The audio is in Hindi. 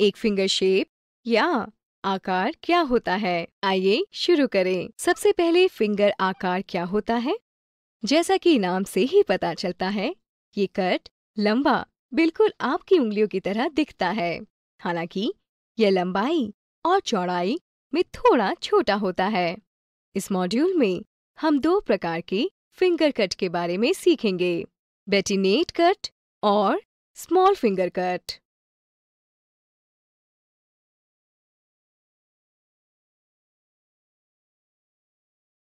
एक फिंगर शेप या आकार क्या होता है आइए शुरू करें सबसे पहले फिंगर आकार क्या होता है जैसा कि नाम से ही पता चलता है ये कट लंबा बिल्कुल आपकी उंगलियों की तरह दिखता है हालांकि यह लंबाई और चौड़ाई में थोड़ा छोटा होता है इस मॉड्यूल में हम दो प्रकार के फिंगर कट के बारे में सीखेंगे बेटिनेट कट और स्मॉल फिंगर कट